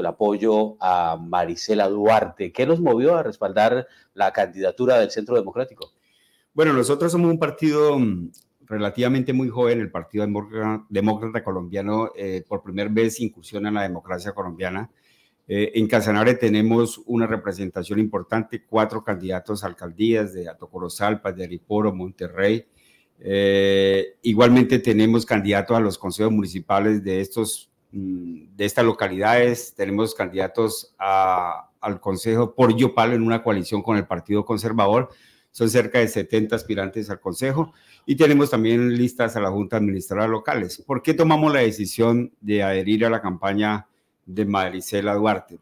el apoyo a Marisela Duarte. ¿Qué nos movió a respaldar la candidatura del Centro Democrático? Bueno, nosotros somos un partido mm, relativamente muy joven, el Partido Demócrata, Colombiano eh, por primera vez incursiona en la democracia colombiana. Eh, en Casanare tenemos una representación importante, cuatro candidatos a alcaldías de Salpas, de Ariporo, Monterrey. Eh, igualmente tenemos candidatos a los consejos municipales de estos Mm, de estas localidades. Tenemos candidatos al Consejo por Yopal en una coalición con el Partido Conservador. Son cerca de 70 aspirantes al Consejo y tenemos también listas a la Junta Administradora locales. ¿Por qué tomamos la decisión de adherir a la campaña de Maricela Duarte?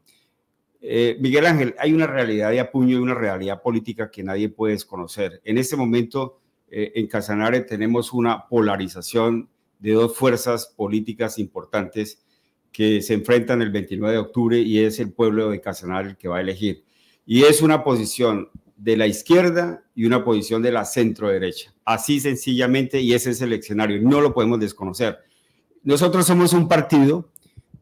Eh, Miguel Ángel, hay una realidad de apuño y una realidad política que nadie puede desconocer. En este momento, eh, en Casanare tenemos una polarización de dos fuerzas políticas importantes que se enfrentan el 29 de octubre y es el pueblo de Casanare el que va a elegir. Y es una posición de la izquierda y una posición de la centro derecha. Así sencillamente, y ese es el escenario, no lo podemos desconocer. Nosotros somos un partido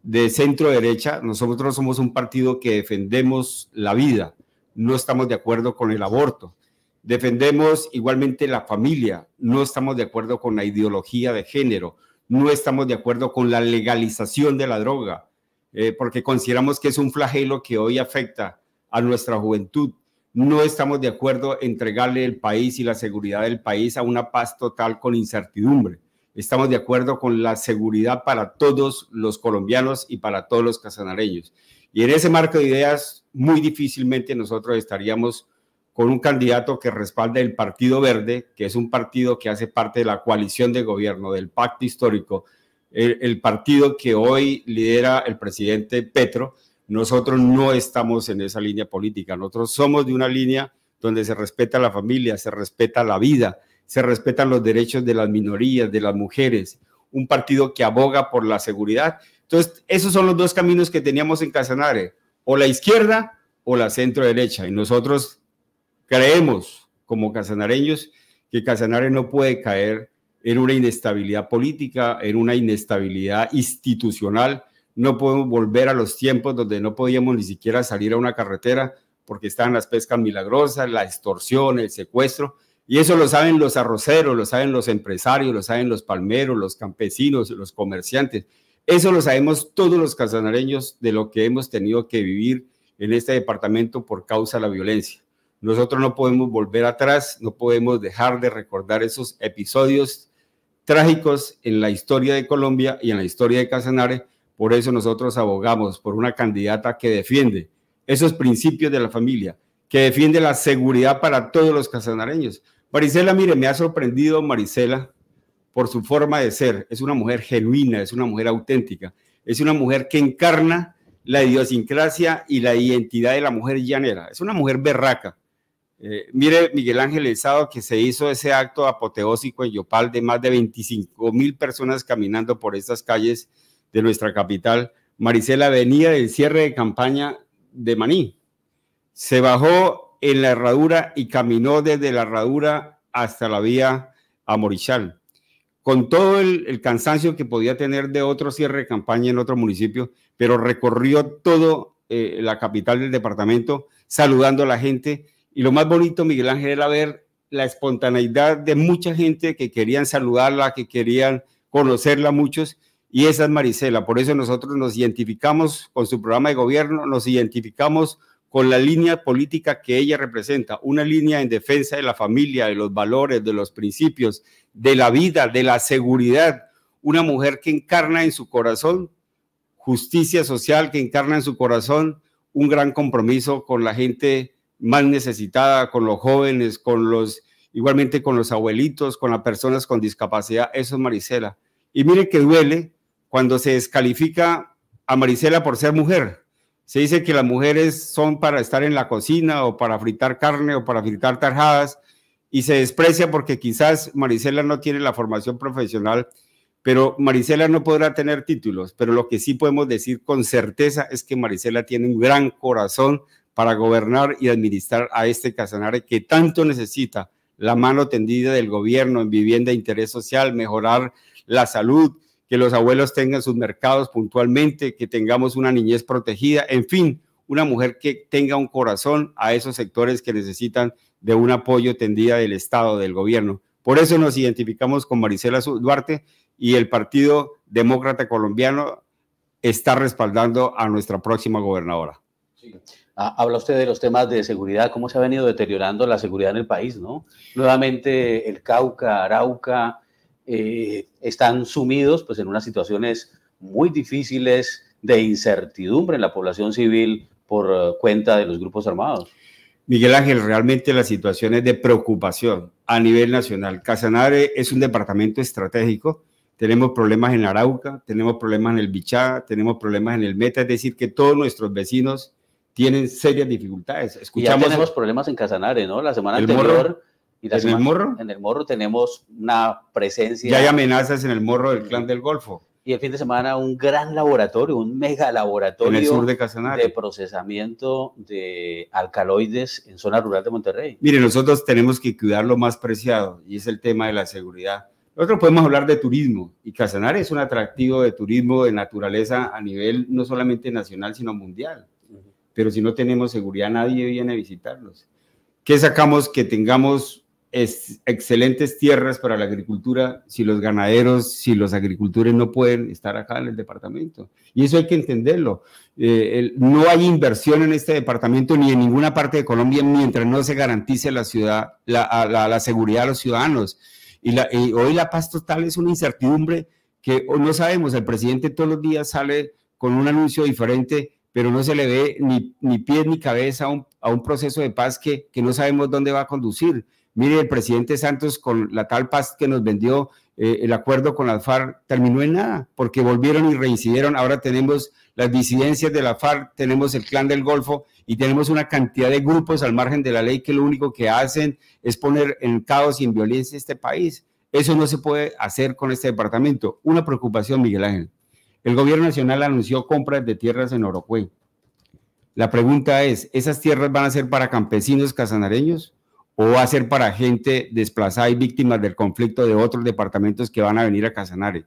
de centro derecha, nosotros somos un partido que defendemos la vida, no estamos de acuerdo con el aborto, Defendemos igualmente la familia, no estamos de acuerdo con la ideología de género, no estamos de acuerdo con la legalización de la droga, eh, porque consideramos que es un flagelo que hoy afecta a nuestra juventud. No estamos de acuerdo entregarle el país y la seguridad del país a una paz total con incertidumbre. Estamos de acuerdo con la seguridad para todos los colombianos y para todos los casanareños. Y en ese marco de ideas, muy difícilmente nosotros estaríamos con un candidato que respalde el Partido Verde, que es un partido que hace parte de la coalición de gobierno, del pacto histórico, el, partido que hoy lidera el presidente Petro. Nosotros no estamos en esa línea política, nosotros somos de una línea donde se respeta la familia, se respeta la vida, se respetan los derechos de las minorías, de las mujeres, un partido que aboga por la seguridad. Entonces, esos son los dos caminos que teníamos en Casanare, o la izquierda o la centro derecha, y nosotros creemos como casanareños que Casanare no puede caer en una inestabilidad política, en una inestabilidad institucional. No podemos volver a los tiempos donde no podíamos ni siquiera salir a una carretera porque estaban las pescas milagrosas, la extorsión, el secuestro. Y eso lo saben los arroceros, lo saben los empresarios, lo saben los palmeros, los campesinos, los comerciantes. Eso lo sabemos todos los casanareños de lo que hemos tenido que vivir en este departamento por causa de la violencia. Nosotros no podemos volver atrás, no podemos dejar de recordar esos episodios trágicos en la historia de Colombia y en la historia de Casanare. Por eso nosotros abogamos por una candidata que defiende esos principios de la familia, que defiende la seguridad para todos los casanareños. Marisela, mire, me ha sorprendido Marisela por su forma de ser. Es una mujer genuina, es una mujer auténtica, es una mujer que encarna la idiosincrasia y la identidad de la mujer llanera. Es una mujer berraca, eh, mire, Miguel Ángel Elzado, que se hizo ese acto apoteósico en Yopal de más de 25 mil personas caminando por estas calles de nuestra capital. Marisela venía del cierre de campaña de Maní. Se bajó en la herradura y caminó desde la herradura hasta la vía a Morichal. Con todo el, cansancio que podía tener de otro cierre de campaña en otro municipio, pero recorrió toda eh, la capital del departamento saludando a la gente y lo más bonito, Miguel Ángel, era ver la espontaneidad de mucha gente que querían saludarla, que querían conocerla muchos, y esa es Marisela. Por eso nosotros nos identificamos con su programa de gobierno, nos identificamos con la línea política que ella representa, una línea en defensa de la familia, de los valores, de los principios, de la vida, de la seguridad, una mujer que encarna en su corazón justicia social, que encarna en su corazón un gran compromiso con la gente más necesitada, con los jóvenes, con los, igualmente con los abuelitos, con las personas con discapacidad. Eso es Marisela. Y mire que duele cuando se descalifica a Marisela por ser mujer. Se dice que las mujeres son para estar en la cocina o para fritar carne o para fritar tarjadas y se desprecia porque quizás Marisela no tiene la formación profesional, pero Marisela no podrá tener títulos, pero lo que sí podemos decir con certeza es que Marisela tiene un gran corazón para gobernar y administrar a este Casanare que tanto necesita la mano tendida del gobierno en vivienda, e interés social, mejorar la salud, que los abuelos tengan sus mercados puntualmente, que tengamos una niñez protegida, en fin, una mujer que tenga un corazón a esos sectores que necesitan de un apoyo tendida del Estado, del gobierno. Por eso nos identificamos con Marisela Duarte y el Partido Demócrata Colombiano está respaldando a nuestra próxima gobernadora. Ah, habla usted de los temas de seguridad, cómo se ha venido deteriorando la seguridad en el país, ¿no? Nuevamente el Cauca, Arauca, eh, están sumidos pues, en unas situaciones muy difíciles de incertidumbre en la población civil por eh, cuenta de los grupos armados. Miguel Ángel, realmente la situación es de preocupación a nivel nacional. Casanare es un departamento estratégico. Tenemos problemas en Arauca, tenemos problemas en el Bichá, tenemos problemas en el Meta, es decir, que todos nuestros vecinos tienen serias dificultades. Escuchamos, ya tenemos problemas en Casanare, ¿no? La semana anterior. y ¿En el morro? En el morro tenemos una presencia. Ya hay amenazas en el morro del clan del Golfo. Y el fin de semana un gran laboratorio, un mega laboratorio. En el sur de Casanare. De procesamiento de alcaloides en zona rural de Monterrey. Mire, nosotros tenemos que cuidar lo más preciado y es el tema de la seguridad. Nosotros podemos hablar de turismo y Casanare es un atractivo de turismo de naturaleza a nivel no solamente nacional, sino mundial pero si no tenemos seguridad nadie viene a visitarlos. ¿Qué sacamos que tengamos excelentes tierras para la agricultura si los ganaderos, si los agricultores no pueden estar acá en el departamento? Y eso hay que entenderlo. Eh, no hay inversión en este departamento ni en ninguna parte de Colombia mientras no se garantice la, seguridad a los ciudadanos. Y, y hoy la paz total es una incertidumbre que no sabemos. El presidente todos los días sale con un anuncio diferente pero no se le ve ni, pie ni cabeza a un, a un proceso de paz que, que, no sabemos dónde va a conducir. Mire, el presidente Santos con la tal paz que nos vendió eh, el acuerdo con la FARC terminó en nada, porque volvieron y reincidieron. Ahora tenemos las disidencias de la FARC, tenemos el clan del Golfo y tenemos una cantidad de grupos al margen de la ley que lo único que hacen es poner en caos y en violencia este país. Eso no se puede hacer con este departamento. Una preocupación, Miguel Ángel. El gobierno nacional anunció compras de tierras en Orocué. La pregunta es, ¿esas tierras van a ser para campesinos casanareños o va a ser para gente desplazada y víctimas del conflicto de otros departamentos que van a venir a Casanare?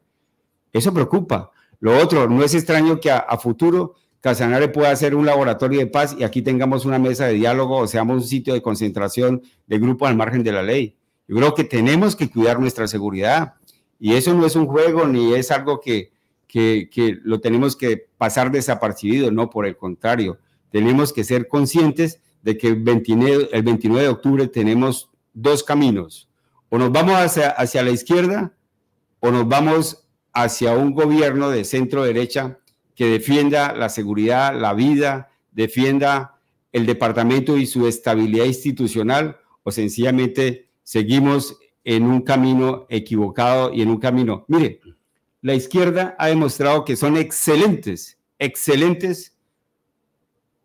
Eso preocupa. Lo otro, no es extraño que a, futuro Casanare pueda ser un laboratorio de paz y aquí tengamos una mesa de diálogo o seamos un sitio de concentración de grupos al margen de la ley. Yo creo que tenemos que cuidar nuestra seguridad y eso no es un juego ni es algo que, que, lo tenemos que pasar desapercibido, no, por el contrario, tenemos que ser conscientes de que el 29, de octubre tenemos dos caminos, o nos vamos hacia, hacia la izquierda o nos vamos hacia un gobierno de centro derecha que defienda la seguridad, la vida, defienda el departamento y su estabilidad institucional o sencillamente seguimos en un camino equivocado y en un camino. Mire, la izquierda ha demostrado que son excelentes, excelentes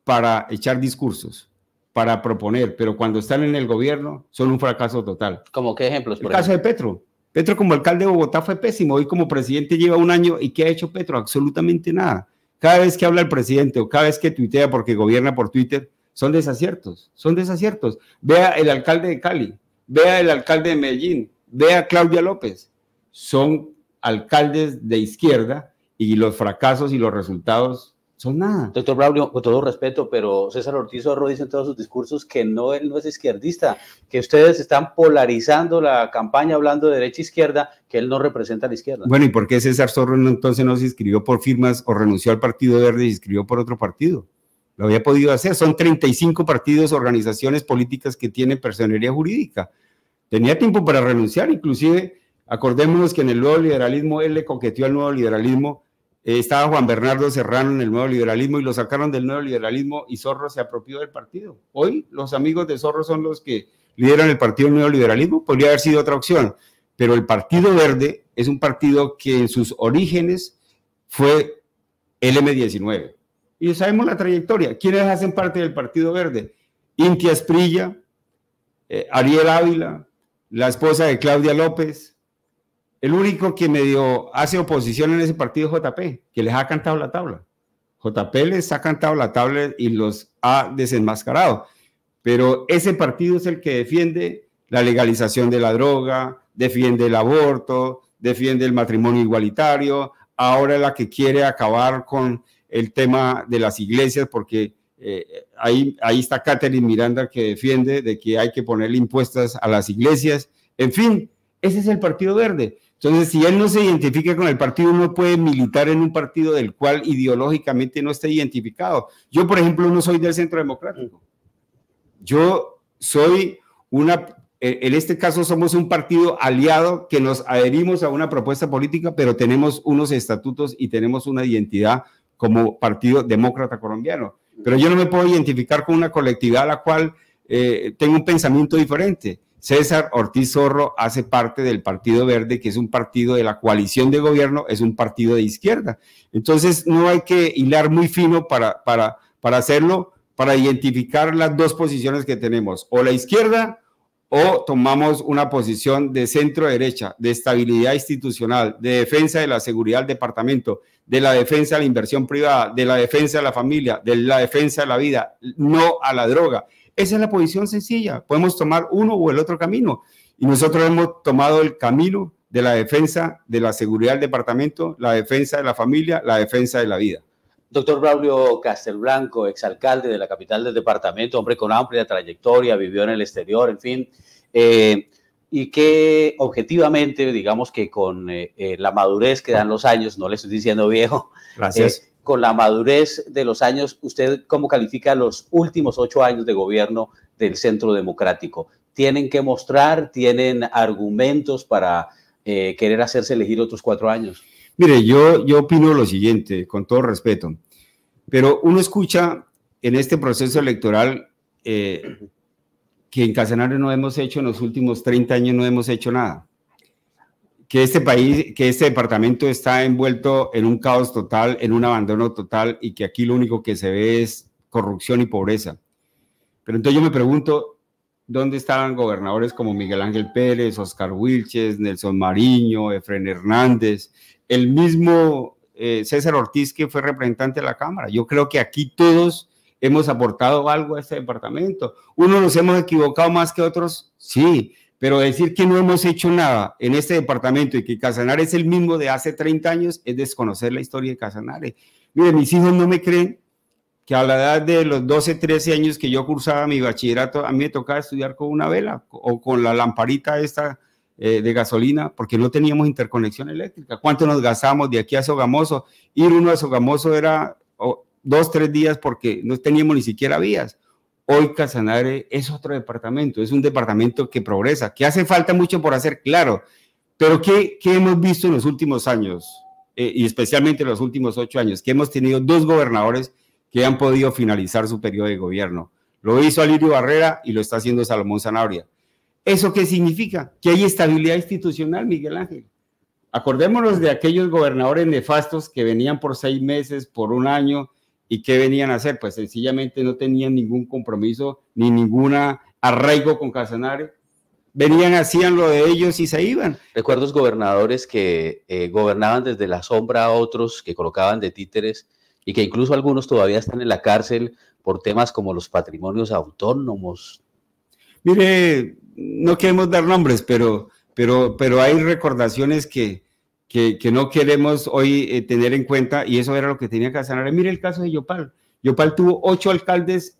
para echar discursos, para proponer, pero cuando están en el gobierno son un fracaso total. ¿Como qué ejemplos? el caso de Petro. Petro como alcalde de Bogotá fue pésimo, hoy como presidente lleva un año y ¿qué ha hecho Petro? Absolutamente nada. Cada vez que habla el presidente o cada vez que tuitea porque gobierna por Twitter, son desaciertos, son desaciertos. Vea el alcalde de Cali, vea el alcalde de Medellín, vea Claudia López. Son alcaldes de izquierda y los fracasos y los resultados son nada. Doctor Braulio, con todo respeto, pero César Ortiz Zorro dice en todos sus discursos que no, él no es izquierdista, que ustedes están polarizando la campaña hablando de derecha-izquierda, e que él no representa a la izquierda. Bueno, ¿y por qué César Zorro entonces no se inscribió por firmas o renunció al Partido Verde y se inscribió por otro partido? Lo había podido hacer. Son 35 partidos, organizaciones políticas que tienen personería jurídica. Tenía tiempo para renunciar, inclusive Acordémonos que en el nuevo liberalismo él le coqueteó al nuevo liberalismo. Eh, estaba Juan Bernardo Serrano en el nuevo liberalismo y lo sacaron del nuevo liberalismo y Zorro se apropió del partido. Hoy los amigos de Zorro son los que lideran el partido nuevo liberalismo. Podría haber sido otra opción, pero el Partido Verde es un partido que en sus orígenes fue el m 19 Y sabemos la trayectoria. ¿Quiénes hacen parte del Partido Verde? Intia Asprilla, eh, Ariel Ávila, la esposa de Claudia López, el único que medio hace oposición en ese partido JP, que les ha cantado la tabla. JP les ha cantado la tabla y los ha desenmascarado. Pero ese partido es el que defiende la legalización de la droga, defiende el aborto, defiende el matrimonio igualitario, ahora la que quiere acabar con el tema de las iglesias, porque eh, ahí, ahí está Catherine Miranda que defiende de que hay que ponerle impuestas a las iglesias. En fin, ese es el Partido Verde. Entonces, si él no se identifica con el partido, no puede militar en un partido del cual ideológicamente no está identificado. Yo, por ejemplo, no soy del centro democrático. Yo soy una, eh, en este caso somos un partido aliado que nos adherimos a una propuesta política, pero tenemos unos estatutos y tenemos una identidad como partido demócrata colombiano. Pero yo no me puedo identificar con una colectividad a la cual eh, tengo un pensamiento diferente. César Ortiz Zorro hace parte del Partido Verde, que es un partido de la coalición de gobierno, es un partido de izquierda. Entonces, no hay que hilar muy fino para, para, para hacerlo, para identificar las dos posiciones que tenemos, o la izquierda o tomamos una posición de centro derecha, de estabilidad institucional, de defensa de la seguridad del departamento, de la defensa de la inversión privada, de la defensa de la familia, de la defensa de la vida, no a la droga. Esa es la posición sencilla. Podemos tomar uno o el otro camino. Y nosotros hemos tomado el camino de la defensa de la seguridad del departamento, la defensa de la familia, la defensa de la vida. Doctor Braulio Castelblanco, exalcalde de la capital del departamento, hombre con amplia trayectoria, vivió en el exterior, en fin, eh, y que objetivamente, digamos que con eh, eh, la madurez que dan los años, no le estoy diciendo viejo, Gracias con la madurez de los años, ¿usted cómo califica los últimos ocho años de gobierno del Centro Democrático? ¿Tienen que mostrar, tienen argumentos para eh, querer hacerse elegir otros cuatro años? Mire, yo, yo opino lo siguiente, con todo respeto, pero uno escucha en este proceso electoral eh, que en Casanare no hemos hecho, en los últimos 30 años no hemos hecho nada que este país, que este departamento está envuelto en un caos total, en un abandono total y que aquí lo único que se ve es corrupción y pobreza. Pero entonces yo me pregunto, ¿dónde estaban gobernadores como Miguel Ángel Pérez, Oscar Wilches, Nelson Mariño, Efren Hernández, el mismo eh, César Ortiz que fue representante de la Cámara? Yo creo que aquí todos hemos aportado algo a este departamento. Unos nos hemos equivocado más que otros, sí, pero decir que no hemos hecho nada en este departamento y que Casanare es el mismo de hace 30 años es desconocer la historia de Casanare. Mire, mis hijos no me creen que a la edad de los 12, 13 años que yo cursaba mi bachillerato, a mí me tocaba estudiar con una vela o con la lamparita esta eh, de gasolina, porque no teníamos interconexión eléctrica. ¿Cuánto nos gastamos de aquí a Sogamoso? Ir uno a Sogamoso era dos, tres días porque no teníamos ni siquiera vías hoy Casanare es otro departamento, es un departamento que progresa, que hace falta mucho por hacer, claro, pero ¿qué, hemos visto en los últimos años? Eh, y especialmente en los últimos ocho años, que hemos tenido dos gobernadores que han podido finalizar su periodo de gobierno. Lo hizo Alirio Barrera y lo está haciendo Salomón Zanabria. ¿Eso qué significa? Que hay estabilidad institucional, Miguel Ángel. Acordémonos de aquellos gobernadores nefastos que venían por seis meses, por un año, ¿Y qué venían a hacer? Pues sencillamente no tenían ningún compromiso ni ninguna arraigo con Casanare. Venían, hacían lo de ellos y se iban. Recuerdos gobernadores que eh, gobernaban desde la sombra a otros, que colocaban de títeres y que incluso algunos todavía están en la cárcel por temas como los patrimonios autónomos. Mire, no queremos dar nombres, pero, pero, pero hay recordaciones que, que, no queremos hoy eh, tener en cuenta, y eso era lo que tenía que hacer. mire el caso de Yopal. Yopal tuvo ocho alcaldes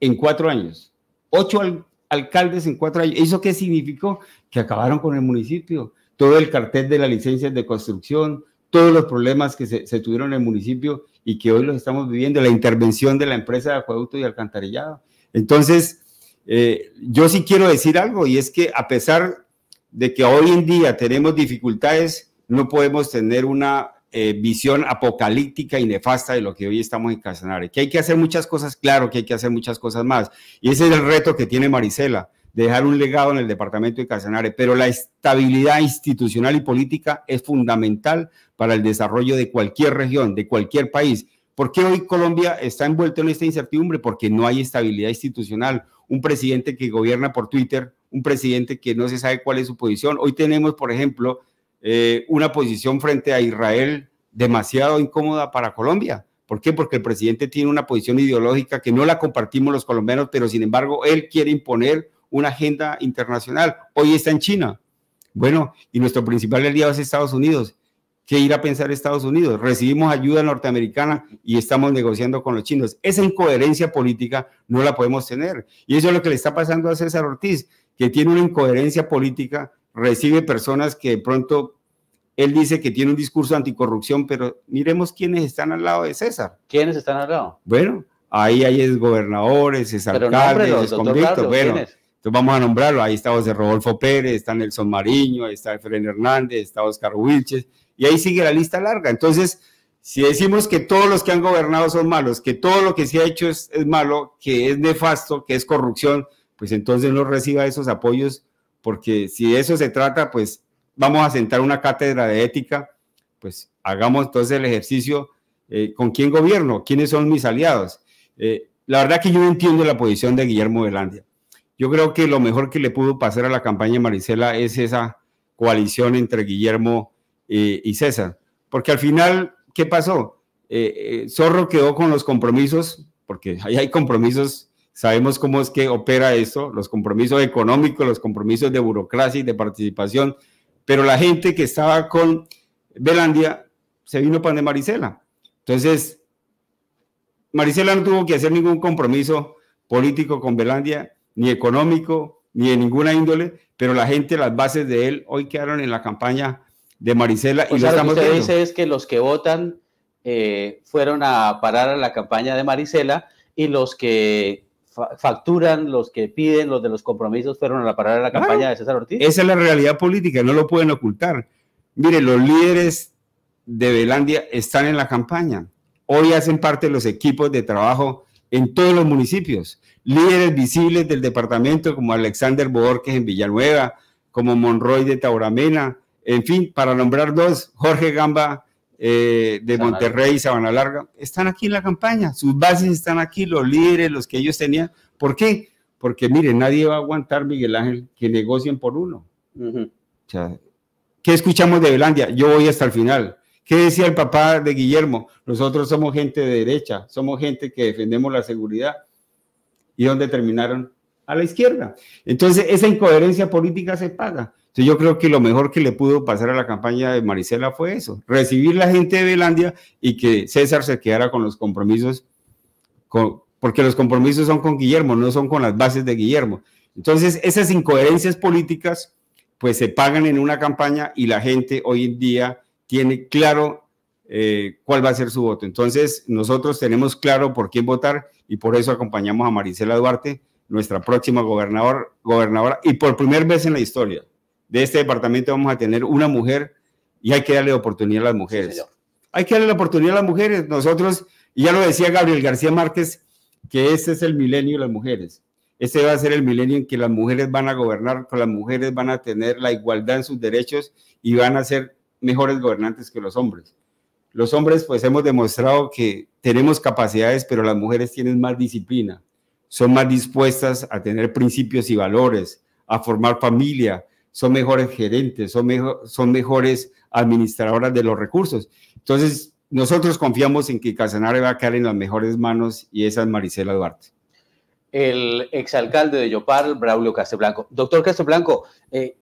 en cuatro años. Ocho alcaldes en cuatro años. ¿Eso qué significó? Que acabaron con el municipio. Todo el cartel de las licencias de construcción, todos los problemas que se, tuvieron en el municipio y que hoy los estamos viviendo, la intervención de la empresa de acueducto y alcantarillado. Entonces, eh, yo sí quiero decir algo y es que a pesar de que hoy en día tenemos dificultades no podemos tener una eh, visión apocalíptica y nefasta de lo que hoy estamos en Casanare. Que hay que hacer muchas cosas, claro que hay que hacer muchas cosas más. Y ese es el reto que tiene Marisela, dejar un legado en el departamento de Casanare. Pero la estabilidad institucional y política es fundamental para el desarrollo de cualquier región, de cualquier país. ¿Por qué hoy Colombia está envuelta en esta incertidumbre? Porque no hay estabilidad institucional. Un presidente que gobierna por Twitter, un presidente que no se sabe cuál es su posición. Hoy tenemos, por ejemplo, eh, una posición frente a Israel demasiado incómoda para Colombia. ¿Por qué? Porque el presidente tiene una posición ideológica que no la compartimos los colombianos, pero sin embargo él quiere imponer una agenda internacional. Hoy está en China. Bueno, y nuestro principal aliado es Estados Unidos. ¿Qué irá a pensar Estados Unidos? Recibimos ayuda norteamericana y estamos negociando con los chinos. Esa incoherencia política no la podemos tener. Y eso es lo que le está pasando a César Ortiz, que tiene una incoherencia política recibe personas que de pronto él dice que tiene un discurso anticorrupción, pero miremos quiénes están al lado de César. ¿Quiénes están al lado? Bueno, ahí hay alcalde es exconvictos. Bueno, entonces vamos a nombrarlo. Ahí está José Rodolfo Pérez, está Nelson Mariño, está Efraín Hernández, está Oscar Wilches, y ahí sigue la lista larga. Entonces, si decimos que todos los que han gobernado son malos, que todo lo que se ha hecho es, es malo, que es nefasto, que es corrupción, pues entonces no reciba esos apoyos porque si eso se trata, pues vamos a sentar una cátedra de ética, pues hagamos entonces el ejercicio, eh, ¿con quién gobierno? ¿Quiénes son mis aliados? Eh, la verdad que yo entiendo la posición de Guillermo Velandia. Yo creo que lo mejor que le pudo pasar a la campaña de Marisela es esa coalición entre Guillermo eh, y César, porque al final, ¿qué pasó? Zorro quedó con los compromisos, porque ahí hay compromisos Sabemos cómo es que opera eso, los compromisos económicos, los compromisos de burocracia y de participación, pero la gente que estaba con Belandia se vino para de Marisela. Entonces, Marisela no tuvo que hacer ningún compromiso político con Belandia, ni económico, ni de ninguna índole, pero la gente, las bases de él, hoy quedaron en la campaña de Maricela. O sea, pues lo, que usted dice es que los que votan eh, fueron a parar a la campaña de Marisela y los que facturan, los que piden, los de los compromisos fueron a la parada de la campaña de César Ortiz. Esa es la realidad política, no lo pueden ocultar. Mire, los líderes de Belandia están en la campaña. Hoy hacen parte de los equipos de trabajo en todos los municipios. Líderes visibles del departamento como Alexander Borges en Villanueva, como Monroy de Tauramena, en fin, para nombrar dos, Jorge Gamba eh, de Monterrey Monterrey, Sabana Larga, están aquí en la campaña, sus bases están aquí, los líderes, los que ellos tenían. ¿Por qué? Porque mire, nadie va a aguantar, Miguel Ángel, que negocien por uno. ¿Qué escuchamos de Belandia? Yo voy hasta el final. ¿Qué decía el papá de Guillermo? Nosotros somos gente de derecha, somos gente que defendemos la seguridad. ¿Y dónde terminaron? A la izquierda. Entonces, esa incoherencia política se paga. Entonces yo creo que lo mejor que le pudo pasar a la campaña de Marisela fue eso, recibir la gente de Belandia y que César se quedara con los compromisos, porque los compromisos son con Guillermo, no son con las bases de Guillermo. Entonces esas incoherencias políticas pues se pagan en una campaña y la gente hoy en día tiene claro eh, cuál va a ser su voto. Entonces nosotros tenemos claro por quién votar y por eso acompañamos a Marisela Duarte, nuestra próxima gobernador, gobernadora y por primera vez en la historia de este departamento vamos a tener una mujer y hay que darle oportunidad a las mujeres. hay que darle la oportunidad a las mujeres. Nosotros, y ya lo decía Gabriel García Márquez, que este es el milenio de las mujeres. Este va a ser el milenio en que las mujeres van a gobernar, que las mujeres van a tener la igualdad en sus derechos y van a ser mejores gobernantes que los hombres. Los hombres pues hemos demostrado que tenemos capacidades, pero las mujeres tienen más disciplina, son más dispuestas a tener principios y valores, a formar familia, son mejores gerentes, son, son mejores administradoras de los recursos. Entonces, nosotros confiamos en que Casanare va a caer en las mejores manos y esa es Marisela Duarte. El exalcalde de Yopal, Braulio Casablanco. Doctor Casablanco, eh,